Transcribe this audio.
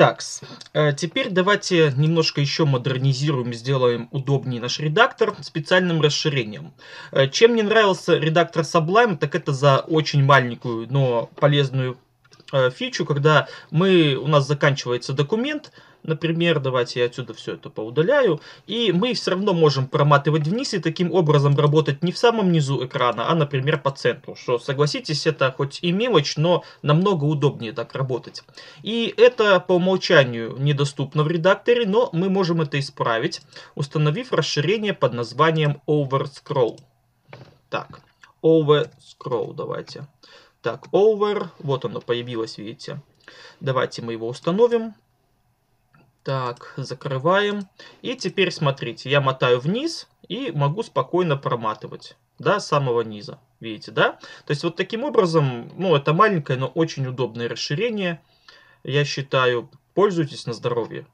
Так, э, теперь давайте немножко еще модернизируем, сделаем удобнее наш редактор специальным расширением. Э, чем мне нравился редактор Sublime, так это за очень маленькую, но полезную Э, фичу, когда мы, у нас заканчивается документ, например, давайте я отсюда все это поудаляю, и мы все равно можем проматывать вниз и таким образом работать не в самом низу экрана, а, например, по центру, что, согласитесь, это хоть и мелочь, но намного удобнее так работать. И это по умолчанию недоступно в редакторе, но мы можем это исправить, установив расширение под названием Overscroll. Так, Overscroll давайте. Так, over. Вот оно появилось, видите. Давайте мы его установим. Так, закрываем. И теперь смотрите, я мотаю вниз и могу спокойно проматывать да, самого низа. Видите, да? То есть вот таким образом, ну, это маленькое, но очень удобное расширение. Я считаю, пользуйтесь на здоровье.